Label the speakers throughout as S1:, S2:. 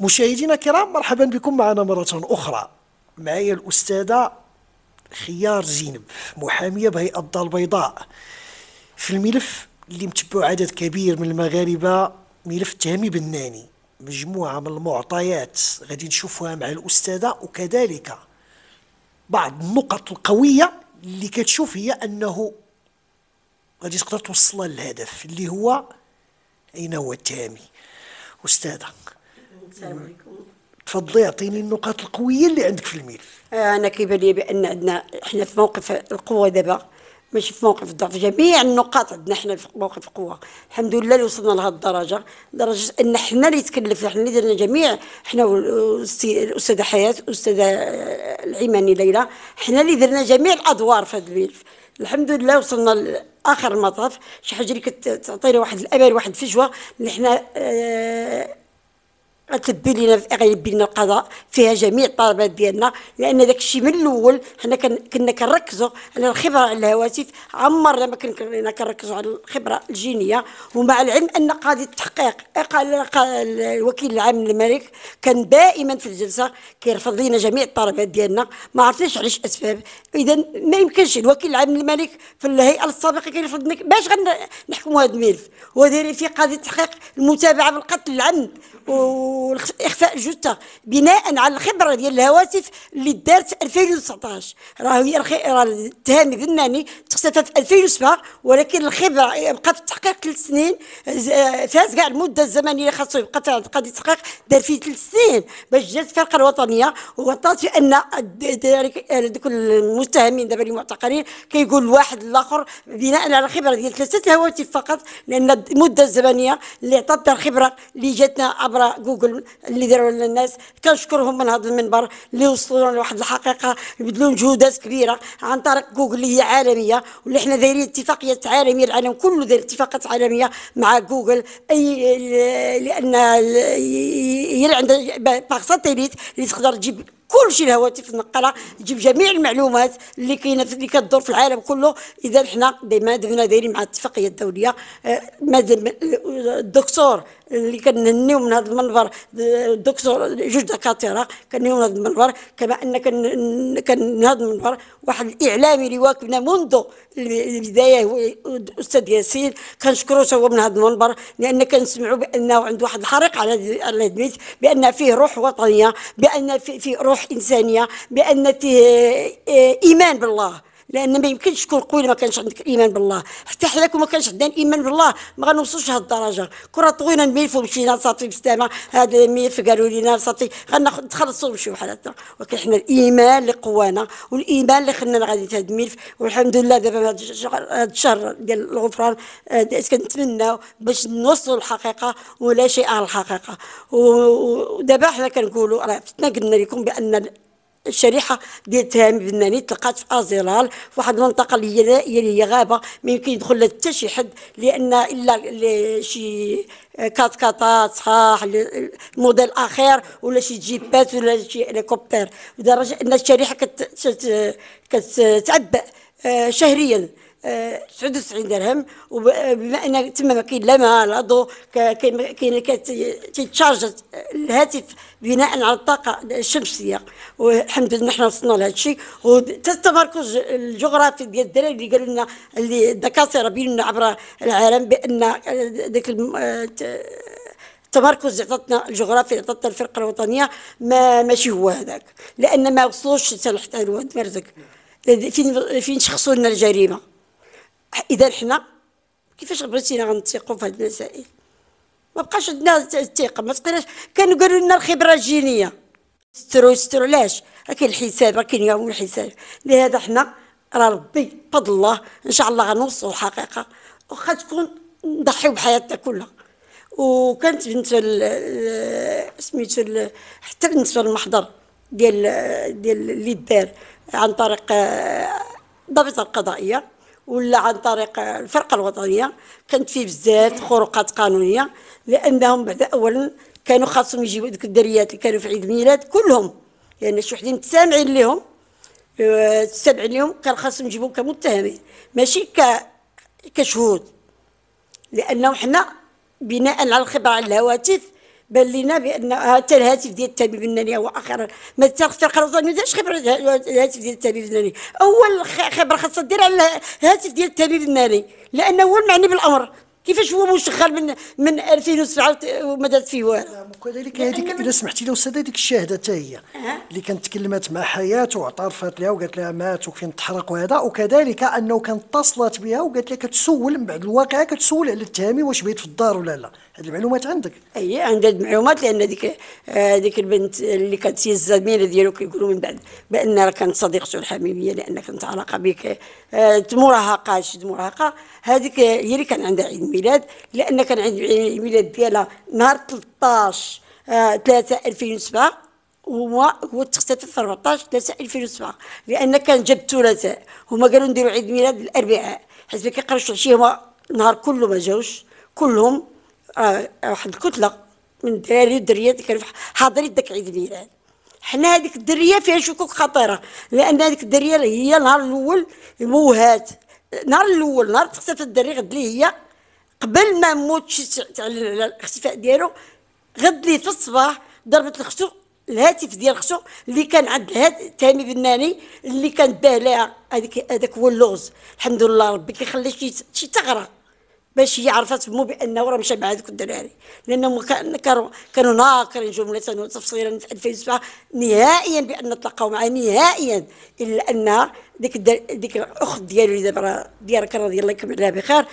S1: مشاهدينا الكرام مرحبا بكم معنا مرة أخرى معي الأستاذة خيار زينب محامية بهيئة الدار البيضاء في الملف اللي متبعه عدد كبير من المغاربة ملف تهمي بناني مجموعة من المعطيات غادي نشوفها مع الأستاذة وكذلك بعض النقط القوية اللي كتشوف هي أنه غادي تقدر توصلها للهدف اللي هو أين هو التهمي أستاذة السلام عليكم تفضلي اعطيني النقاط القويه اللي عندك في الملف
S2: آه، انا كيبان لي بان عندنا احنا في موقف القوه دابا ماشي في موقف الضعف جميع النقاط عندنا احنا في موقف قوه الحمد لله اللي وصلنا لهذه الدرجه درجه ان احنا اللي تكلفنا احنا اللي درنا جميع احنا الاستاذه حياه الاستاذه العيماني ليلى احنا اللي درنا جميع الادوار في هذا الملف الحمد لله وصلنا لاخر المطاف شي حاجه اللي كتعطينا واحد الامل واحد الفجوه اللي احنا آه تبي لنا يلبي لنا القضاء فيها جميع الطلبات ديالنا لان داك الشيء من الاول حنا كنا كنركزوا على الخبره على الهواتف عمرنا ما كنا كنركزوا على الخبره الجينيه ومع العلم ان قاضي التحقيق قال الوكيل العام للملك كان دائما في الجلسه كيرفض لنا جميع الطلبات ديالنا ما عرفتيش علاش اسباب اذا ما يمكنش الوكيل العام للملك في الهيئه السابقه كيرفض باش غنحكموا هذا الملف ودايرين فيه قاضي التحقيق المتابعه بالقتل العمد والاخفاء الجثه بناء على الخبره ديال الهواتف اللي دارت 2019 راه هي راه التهامي بناني تخصصها في 2007 ولكن الخبره بقى في التحقيق ثلاث سنين فاز كاع المده الزمنيه اللي خاصو يبقى فيها قضيه التحقيق دار فيه ثلاث سنين باش جات الفرقه الوطنيه وغطات بأن ذلك ذوك المتهمين دابا اللي معتقلين كيقول واحد الاخر بناء على الخبره ديال ثلاثه الهواتف فقط لان المده الزمنيه اللي عطاتنا الخبره اللي جاتنا عبر وراء جوجل اللي داروا للناس كنشكرهم من هذا المنبر اللي لنا لواحد الحقيقه بذلوا مجهودات كبيره عن طريق جوجل اللي هي عالميه واللي حنا دايرين اتفاقيات عالميه العالم كله داير اتفاقات عالميه مع جوجل اي لان هي عندها باغ ساتيليت اللي تقدر تجيب كل شيء الهواتف النقاله تجيب جميع المعلومات اللي كاينه اللي كدور في العالم كله اذا حنا دائما دايرين مع الاتفاقيه الدوليه آه، الدكتور اللي كنهنيو من هذا المنبر الدكتور جوج دكاتره كنهنيو من هذا المنبر كما ان كان من هذا المنبر واحد الاعلامي اللي واكبنا منذ البدايه هو الاستاذ ياسين كنشكرو هو من هذا المنبر لان كنسمعوا بانه عنده واحد الحريق على على بان فيه روح وطنيه بان فيه روح انسانيه بان فيه ايمان بالله لان ما يمكنش تكون قوي ما كانش عندك ايمان بالله حتى حنا كون ما كانش عندنا ايمان بالله ما غنوصلوش لهاد الدرجه كون طوينا الملف مشينا صافي بسلامه هذا الملف قالوا لينا صافي غنخلصوا نمشيو حالاتنا ولكن حنا الايمان اللي قوانا والايمان اللي خلانا غادي في هاد الملف والحمد لله دابا هاد الشهر ديال الغفران آه، كنتمناو باش نوصلوا للحقيقه ولا شيء على الحقيقه ودابا حنا كنقولوا راه فتنا قلنا لكم بان الشريحه ديال تهامي بناني تلقات في ازيلال في واحد المنطقه اللي هي اللي هي غابه ما يمكن يدخل لها حتى شي حد لان الا شي كاطات صحاح الموديل اخر ولا شي جيبات ولا شي هليكوبتر لدرجه ان الشريحه كتعبأ آه، شهريا 99 درهم وبما ان تما ما كاين لا ما لا كاين كيتشارج الهاتف بناء على الطاقه الشمسيه والحمد لله حنا وصلنا لهذا الشيء وحتى التمركز الجغرافي ديال الدراري اللي قالوا لنا اللي الدكاتره بينوا لنا عبر العالم بان ذاك آه، التمركز آه، اللي عطاتنا الجغرافي اللي عطاتنا الفرقه الوطنيه ما ماشي هو هذاك لان ما وصلوش حتى الواد مرزق فين فين شخصوا لنا الجريمه اذا حنا كيفاش بغيتينا غنثيقوا في هاد المسائل ما بقاش عندنا الثقه ما تقيناش كانوا قالوا لنا الخبره الجينيه سترو سترو علاش راه كاين الحساب راه كاين يوم الحساب لهذا حنا راه ربي بفضل الله ان شاء الله غنوصلوا الحقيقه واخا تكون نضحيو بحياتنا كلها وكانت بنت سميتو حتى بنت المحضر ديال ديال اللي دار عن طريق ضابطه القضائيه ولا عن طريق الفرقه الوطنيه كانت فيه بزاف خروقات قانونيه لانهم بعد اولا كانوا خاصهم يجيو ذوك الدريات اللي كانوا في عيد الميلاد كلهم يعني شي وحدين متسامعين لهم السبع آه، اليوم كان خاصهم يجيبوهم كمتهمين ماشي ك كشهود لانه حنا بناء على الخبره على الهواتف بان لينا بان حتى الهاتف ديال الطبيب الناني هو اخر ما تقرا ما دارش خبره الهاتف ديال الطبيب بناني اول خبره خاصها دير على الهاتف ديال الطبيب بناني لانه هو المعني بالامر كيفاش هو مشغل من من 2007 وما دارت فيه والو
S1: وكذلك هذيك الا سمحتي لي استاذه هذيك الشاهده حتى هي اللي كانت تكلمت مع حياه واعترفت لها وقالت لها مات وفين تحرق وهذا وكذلك انه كانت اتصلت بها وقالت لها كتسول من بعد الواقعه كتسول على التهامي واش بيت في الدار ولا لا هاد المعلومات عندك اي عندي هاد
S2: المعلومات لان ديك آه ديك البنت اللي كانت هي الزميله ديالو كيقولوا من بعد بان راه كانت صديقته الحميميه لان كانت علاقه بك آه مراهقه شد مراهقه هذيك هي اللي كان عندها عيد ميلاد لان كان عيد الميلاد ديالها نهار 13 آه 3 2007 هو هو تختفي في 14 3 2007 لان كان جاب الثلاثاء هما قالوا نديروا عيد ميلاد الاربعاء حيت ما كيقراوش العشيه هما النهار كله ما جاوش كلهم آه، واحد الكتله من داري والدريات كانوا حاضرين داك عيد الميلاد حنا هذيك الدريه فيها شكوك خطيره لان هذيك الدريه هي النهار الاول موهات النهار الاول نهار تختفى الدري غد هي قبل ما موت على الاختفاء ديالو غد ليه في الصباح ضربت الخشو الهاتف ديال ختو اللي كان عند تاني بناني اللي كان باه لها هذاك هذاك هو اللغز الحمد لله ربي كيخلي شي شي تغرق باش هي عرفت مو بانه راه مشى مع هذوك الدراري لانهم كانوا كانوا ناقرين جمله وتفصيلا في 2007 نهائيا بان تلاقاو معاه نهائيا الا ان ديك ديك الاخت ديالو اللي دابا ديال كرا ديال الله يكمل عليها بخير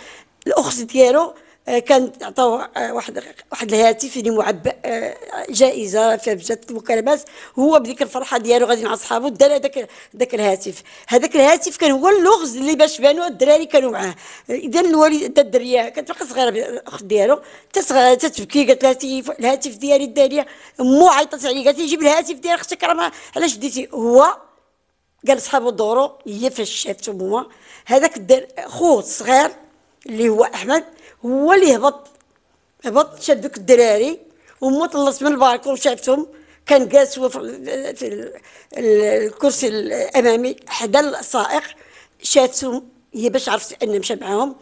S2: الاخت ديالو كانت عطاو آه، واحد واحد الهاتف اللي معبأ آه، جائزه فيها بزاف المكالمات هو بديك الفرحه ديالو غادي مع صحابو دار هذاك ذاك الهاتف هذاك الهاتف كان هو اللغز اللي باش بانوا الدراري كانوا معاه اذا الوالد الدريه كانت باقا صغيره الاخت ديالو تتبكي قالت لها الهاتف ديالي داريه مو عيطت عليه قالت لي جيب الهاتف ديال اختك راه علاش ديتي هو قال صحابو دورو هي فاش شافتهم هما هذاك خوه الصغير اللي هو احمد هو اللي هبط هبط شاد دوك الدراري وما طلعت من الباركون شافتهم كان جالس هو في الكرسي الامامي حدا السائق شاتهم هي باش عرفت ان مشى معاهم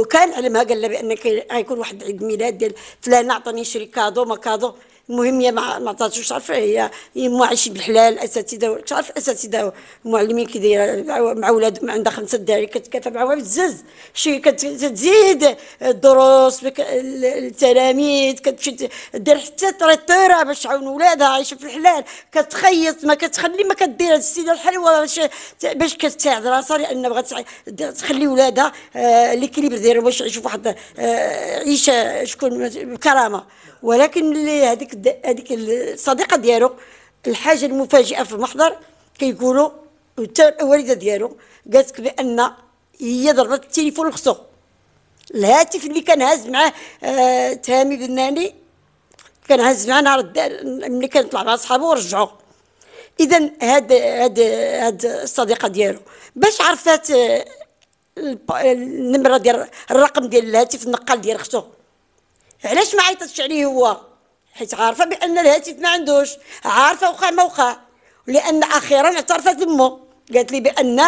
S2: وكان علمها قال لها بان غيكون واحد عيد ميلاد ديال فلان عطاني شري كادو ما كادو المهم هي ما عطاتوش عارفه هي يما عايشين بالحلال الاساتذه تعرف الاساتذه المعلمين كي دايره مع ولادهم عندها خمسه داري كتكافى معاهم بزز شي كتزيد الدروس التلاميذ كتمشي دير حتى طريطيره باش تعاون ولادها عايشه في الحلال كتخيط ما كتخلي ما كدير هاد السيده الحلوه باش باش كتساعد راسها لان بغات تخلي ولادها آه، ليكليبر ديالهم باش يعيشوا واحد آه، عيشه شكون بكرامه ولكن هذيك هذيك الصديقه ديالو الحاجه المفاجئه في المحضر كيقولوا حتى الوالده ديالو قالت بان هي ضربت التليفون لخصو الهاتف اللي كان هاز معاه آه تهامي بناني كان هاز معاه نهار ملي كان طلع مع صحابو ورجعوا اذا هاد هاد هاد الصديقه ديالو باش عرفات آه، النمره ديال الرقم ديال الهاتف النقال ديال اختو علاش ما عيطتش عليه هو حيت عارفه بان الهاتف ما عندوش عارفه وقع ما وقع لان اخيرا اعترفت امه قالت لي بان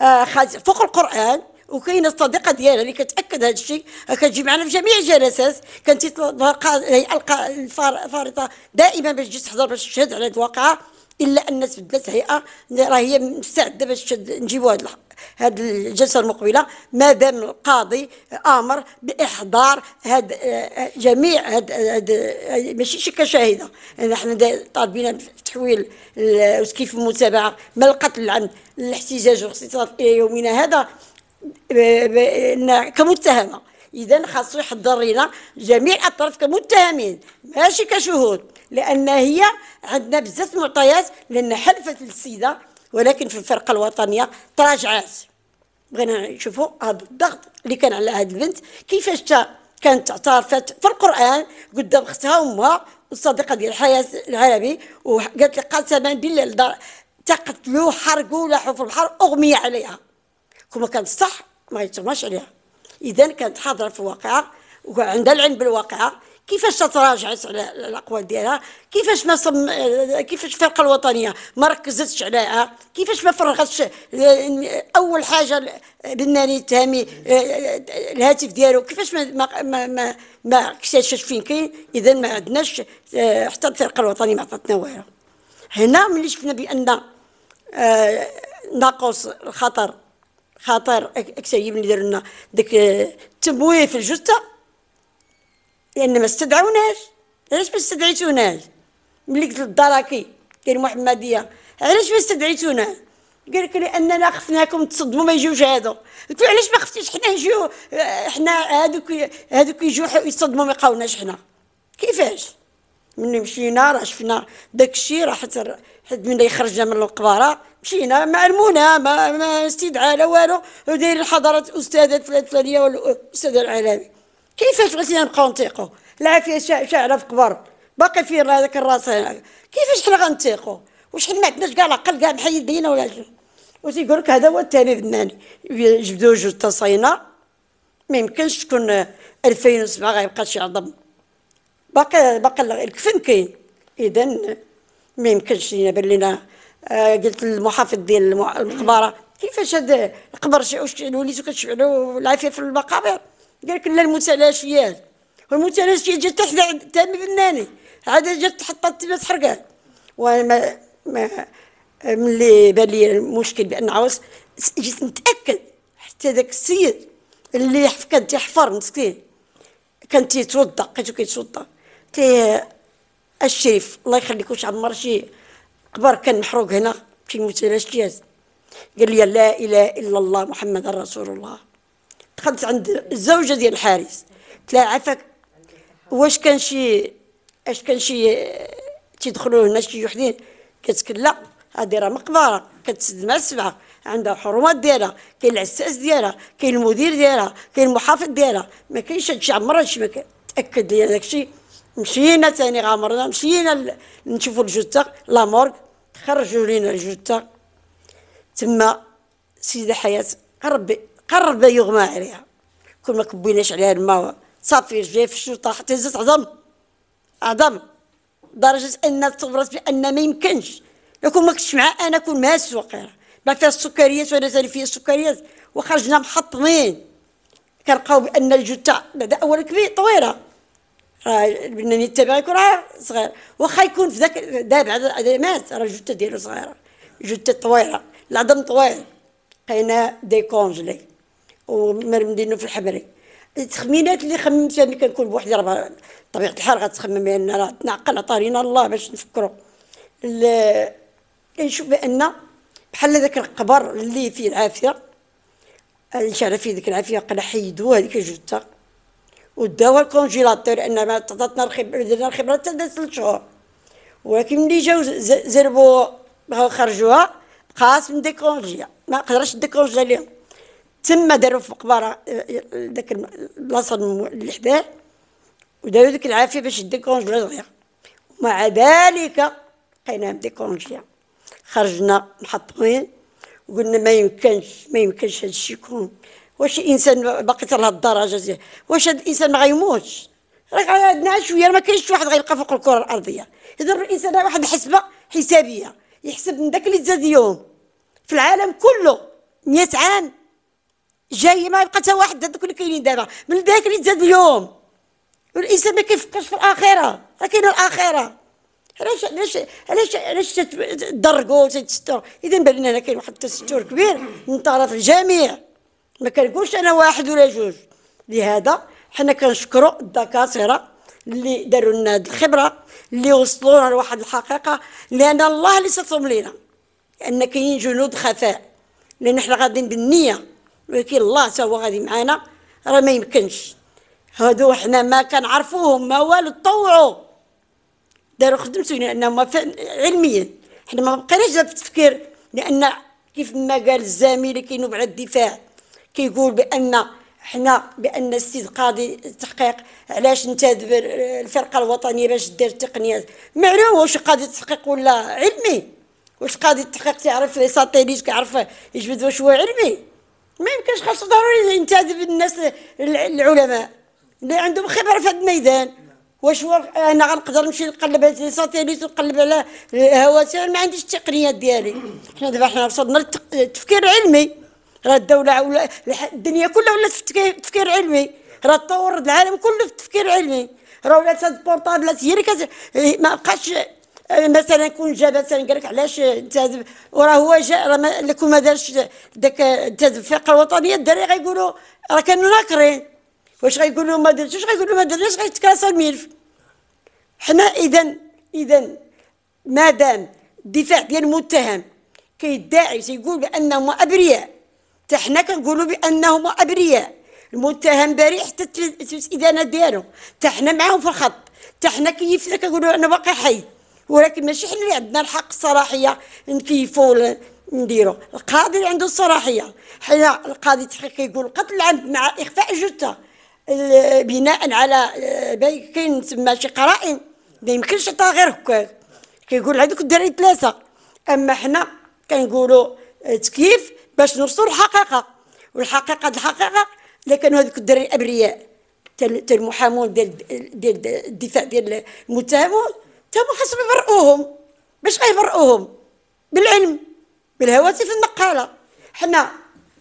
S2: آه، فوق القران وكاينه الصديقه ديالها اللي كتاكد هذا الشيء كتجي معنا في جميع الجلسات كانت تلقى الفارطه دائما باش تجي تحضر باش تشهد على هذه الواقعه الا ان تبدلت الهيئه راه هي مستعده باش نجيبوا هذا هذه الجلسه المقبله ما دام القاضي امر باحضار هاد آه، آه، جميع هاد, هاد آه، ماشي كشاهده نحن طالبين تحويل وكيف المتابعه ما القتل عن الاحتجاج والاختطاف الى يومنا هذا كمتهمه اذا خاصو يحضر لنا جميع الاطراف كمتهمين ماشي كشهود لان هي عندنا بزاف معطيات لان حلفت السيده ولكن في الفرقه الوطنيه تراجعات بغينا نشوفوا هذا الضغط اللي كان على هذه البنت كيفاش كانت اعترفت في القران قدام اختها وامها والصديقه ديال الحياه العربي وقالت لي قسما بالله تقتلوا حرقوا لاحوا في البحر اغمي عليها كما كانت صح ما يترماش عليها اذا كانت حاضره في الواقعه وعندها العلم بالواقعه كيفاش تتراجعت على الاقوال ديالها كيفاش ما صم كيفاش الفرقه الوطنيه ما ركزتش عليها كيفاش ما فرغتش اول حاجه بناني التهامي الهاتف ديالو كيفاش ما ما ما, ما اكتشفش فين كاين اذا ما عندناش آه، حتى الفرقه الوطنيه ما عطاتنا والو هنا ملي شفنا بان آه، ناقص الخطر خطر اكثر من اللي دار لنا داك آه، التمويه في الجثه لان ما استدعوناش علاش ما استدعيتوناش ملي قلت للدراكي ديال المحمديه علاش ما استدعيتونا قال لك لاننا خفناكم تصدموا ما يجيوش هادو قلت له علاش ما خفتيش حنا نجيو حنا هادوك هادوك يجيو يصدموا ما يقاوناش حنا كيفاش ملي مشينا راه شفنا داك الشيء راه حتى حد ملي خرجنا من القباره مشينا ما علمونا ما, ما استدعى لا والو داير الحضارات استاذات فلانيه والاستاذ العالمي كيفاش بغيتي نبقاو نتيقو العافيه فيه شاعره في كبر باقي فيه هذاك الراس كيفاش حنا واش وشحال ما عندناش كاع العقل كاع محيد بينا ولا شنو وتيقول لك هذا هو الثاني فناني جبدوا جوج تصاينه ما يمكنش تكون 2007 غيبقى شي عظم باقي باقي الكفن كاين اذا ما يمكنش لينا بان لينا آه، قلت للمحافظ ديال المقبره كيفاش هذا القبر شي وليتو كتشعلوا العافيه في المقابر قال لك لا المتلاشيات والمتلاشيات جات تحت تامي بناني عاد جات حطت تبات تحرقها وانا ما ملي بان لي المشكل بان عاوز جيت نتاكد حتى ذاك السيد اللي كان تيحفر مسكين كان تيتوضا لقيتو كيتوضا تي الشريف الله يخليك واش عمر شي قبر كان محروق هنا في المتلاشيات قال لي لا اله الا الله محمد رسول الله دخلت عند الزوجه ديال الحارس قلت لها عافاك واش كان شي اش كان شي تيدخلوا هنا شي وحدين قالت لا هذه راه مقبره كتسد مع السبعه عندها الحرمات ديالها كاين العساس ديالها كاين المدير ديالها كاين المحافظ ديالها ما كاينش هادشي عمرها هادشي ما تاكد لي داكشي مشينا ثاني غامرنا مشينا نشوفوا الجثه لا مورغ خرجوا لينا الجثه تما سيده حياه قربي قرب يغمى عليها كون ما كبيناش عليها الماء صافي جاي في الشرطه حتى زدت عظم عظم لدرجه ان تصورت بان ما يمكنش لو كون ما كنتش معاه انا كون معاه السوقيره ما فيها السكريات وانا ثاني فيها السكريات وخرجنا محطمين كنلقاو بان الجو تاع بعد اولا كبير طويله راه البناني التابع يكون راه صغير واخا يكون في ذاك دابا مات راه الجثه ديالو صغيره الجثه طويله العظم طويل لقينا ديكونجلي ومرمدينو في الحبري التخمينات اللي خممتها ملي كنكون بوحدي راه بطبيعه الحال غتخمم لان راه تنعقل عطارينا الله باش ال كنشوف بان بحال ذاك القبر اللي فيه العافيه اللي شعل فيه ديك العافيه قال حيدو هذيك الجثه وداوها الكونجيلاتور ان ما تعطاتنا الخبره درنا الخبره حتى ثلاث شهور ولكن ملي جاو زربوا خرجوها قاسم ديكونجيا ما قدرش ديكونجيا ليهم تما داروا في مقبره داك البلاصه اللي حداه وداروا ديك العافيه باش ديكونجلي صغير ومع ذلك دي ديكونجلي خرجنا محطمين وقلنا ما يمكنش ما يمكنش هذا الشيء يكون واش الانسان باقي لهاد الدرجه واش هذا الانسان ما غيموتش راك عندنا شويه ما كاينش واحد غيبقى فوق الكره الارضيه اذا الانسان واحد الحسبه حسابيه يحسب من داك اللي زاد يوم في العالم كله 100 عام جاي ما يبقى حتى واحد هذوك اللي كاينين دابا من ذاك اللي تزاد اليوم والانسان ما كيفكرش في الاخره راه كاينه الاخره علاش علاش علاش علاش تضرقوا تتستر اذا بان لنا كاين واحد التستر كبير من طرف الجميع ما كنقولش انا واحد ولا جوج لهذا حنا كنشكروا الدكاتره اللي داروا لنا الخبره اللي وصلونا لواحد الحقيقه لان الله اللي صفهم لينا لان كاينين جنود خفاء لان حنا غاديين بالنيه ولكن الله تا هو غادي معانا راه ما يمكنش هادو حنا ما كنعرفوهم ما والو تطوعوا داروا خدمتو لانهم علميا حنا ما بقيناش في التفكير لان كيف ما قال الزميل كينوب على الدفاع كيقول بان حنا بان السيد قاضي التحقيق علاش انت الفرقه الوطنيه باش دير التقنيات ما واش قاضي التحقيق ولا علمي واش قاضي التحقيق تعرف لي ساتيليت كيعرف يجبد واش هو علمي ما يمكنش خاص ضروري ينتدب الناس العلماء اللي عندهم خبره في هذا الميدان واش هو انا غنقدر نمشي نقلب على ساتيليت ونقلب على الهواتف ما عنديش التقنيات ديالي حنا دابا حنا وصلنا للتفكير العلمي راه الدوله ولا الدنيا كلها ولات في التفكير العلمي راه تطور العالم كله في التفكير العلمي راه ولات هاد البورطابلات هي اللي ما بقاش مثلا كون جا مثلا قال لك علاش انت وراه هو جا راه لكون ما دارش ذاك انت الفرقه الوطنيه الدراري غيقولوا راه كانوا ناكرين واش غيقولوا ما درتش واش غيقولوا ما درناش غيتكاسر الملف حنا اذا اذا مادام الدفاع ديال المتهم كيدعي تيقول بانهم ابرياء حتى حنا كنقولوا بانهم ابرياء المتهم بريء حتى الادانه ديالو حتى حنا معاهم في الخط حتى حنا كيفنا كنقولوا انا باقي حي ولكن ماشي حنا اللي عندنا الحق الصلاحيه نكيفوا نديروا القاضي اللي عنده الصلاحيه حنا القاضي تحقيق يقول القتل عند مع اخفاء جثه بناء على آه، كاين تما شي قرائن ما يمكنش عطاها غير هكاك كيقول هذوك الدراري ثلاثه اما حنا كنقولوا آه، تكيف باش نوصلوا الحقيقه والحقيقه الحقيقه الا كانوا هذوك الدراري ابرياء تا المحامون ديال ديال الدفاع ديال المتهمون تابوا حسب يبرئوهم باش غيبرئوهم بالعلم بالهواتف النقاله حنا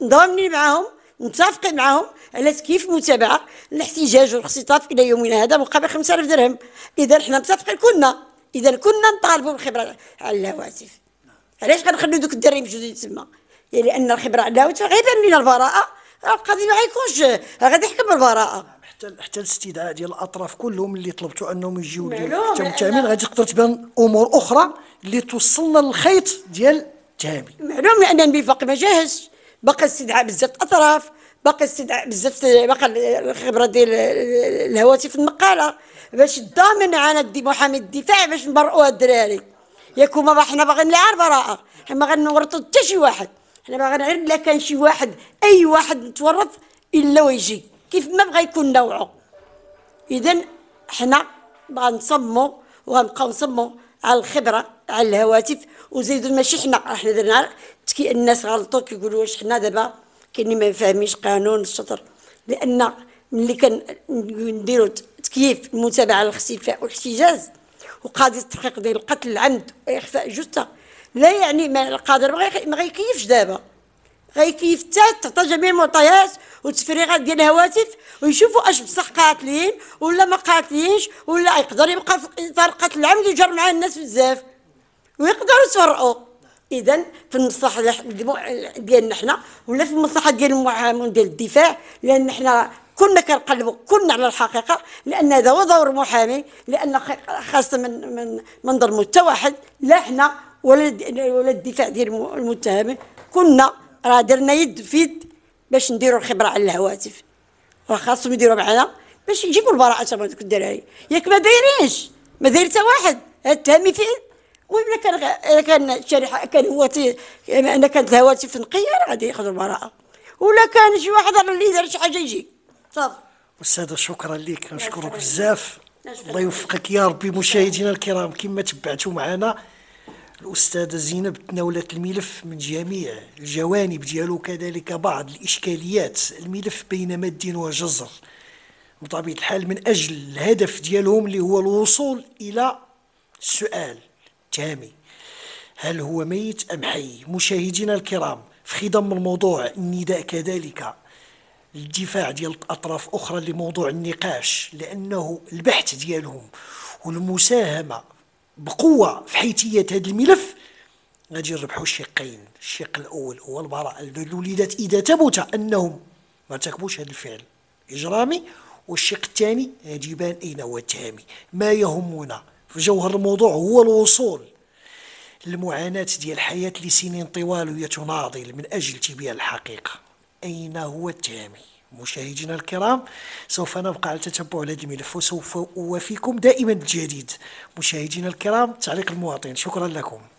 S2: ضامنين معاهم متفقين معاهم على كيف متابعه الاحتجاج والاختطاف الى يومنا هذا مقابل 5000 درهم اذا حنا متفقين كنا اذا كنا نطالبوا بالخبره على الهواتف علاش غنخليو دوك الدراري موجودين تما يعني لان الخبره على الهواتف غيبان لنا البراءه القاضي ما غيكونش غادي يحكم بالبراءه
S1: حتى الاستدعاء ديال الاطراف كلهم اللي طلبتوا انهم يجيو للتمتامين غادي تقدر تبان امور اخرى اللي توصلنا للخيط ديال التهامي
S2: معلوم لان يعني النفاق ما جاهز باقي استدعاء بزاف الاطراف باقي استدعاء بزاف باقي الخبره ديال الهواتف النقاله باش الضامن على محامي الدفاع باش نبرئوا الدراري ياك هما حنا باغيين لا براءه حنا ما غنورطوا حتى شي واحد حنا باغيين غير لا كان شي واحد اي واحد تورط الا ويجي كيف ما بغى يكون نوعه اذا حنا غنصمو وغنبقاو نصمو على الخبره على الهواتف وزيدوا ماشي حنا احنا درنا تكي الناس غلطوا كيقولوا واش حنا دابا كاين ما فاهمينش قانون الشطر لان ملي كنديروا تكييف المتابعه الاختفاء والاحتجاز وقاضي التحقيق ديال القتل العمد واخفاء جثه لا يعني ما القادر ما غيكيفش دابا غيكيف حتى تعطى جميع المعطيات والتفريغات ديال الهواتف ويشوفوا اش بصح قاتلين ولا ما قاتلينش ولا يقدر يبقى في اطار قتل العمد ويجر معاه الناس بزاف ويقدروا يتفرقوا اذا في المصلحه ديالنا حنا ولا في المصلحه ديال المعامل ديال الدفاع لان حنا كنا كنقلبوا كنا على الحقيقه لان هذا هو دور المحامي لان خاصه من من منظر ظلموا حتى واحد لا حنا ولا ولا الدفاع ديال المتهمين كنا راه درنا يد في يد باش نديروا الخبره على الهواتف راه خاصهم يديروا معنا باش نجيبوا البراءه تاع دوك الدراري ياك ما دايرينش ما داير حتى واحد هاد التهمي فين المهم كان كان الشريحه كان هو انا كانت الهواتف نقيه غادي ياخذوا البراءه ولا كان شي واحد اللي دار شي حاجه يجي صافي
S1: استاذه شكرا لك نشكرك بزاف الله يوفقك يا ربي مشاهدينا الكرام كما تبعتوا معنا الأستاذة زينب تناولت الملف من جميع الجوانب ديالو كذلك بعض الإشكاليات الملف بين مد وجزر بطبيعة الحال من أجل الهدف ديالهم اللي هو الوصول إلى السؤال التهامي هل هو ميت أم حي مشاهدينا الكرام في خضم الموضوع النداء كذلك الدفاع ديال أطراف أخرى لموضوع النقاش لأنه البحث ديالهم والمساهمة بقوه في حيثيه هذا الملف غادي يربحوا الشقين الشق الاول هو البراءه للوليدات اذا ثبت انهم ما ارتكبوش هذا الفعل اجرامي والشق الثاني غادي يبان اين هو التهامي ما يهمنا في جوهر الموضوع هو الوصول المعاناة ديال الحياة لسنين طوال وهي تناضل من أجل تبيان الحقيقة أين هو التهامي مشاهدينا الكرام سوف نبقى على تتبع هذا الملف وسوف اوافيكم دائما بالجديد مشاهدينا الكرام تعليق المواطن شكرا لكم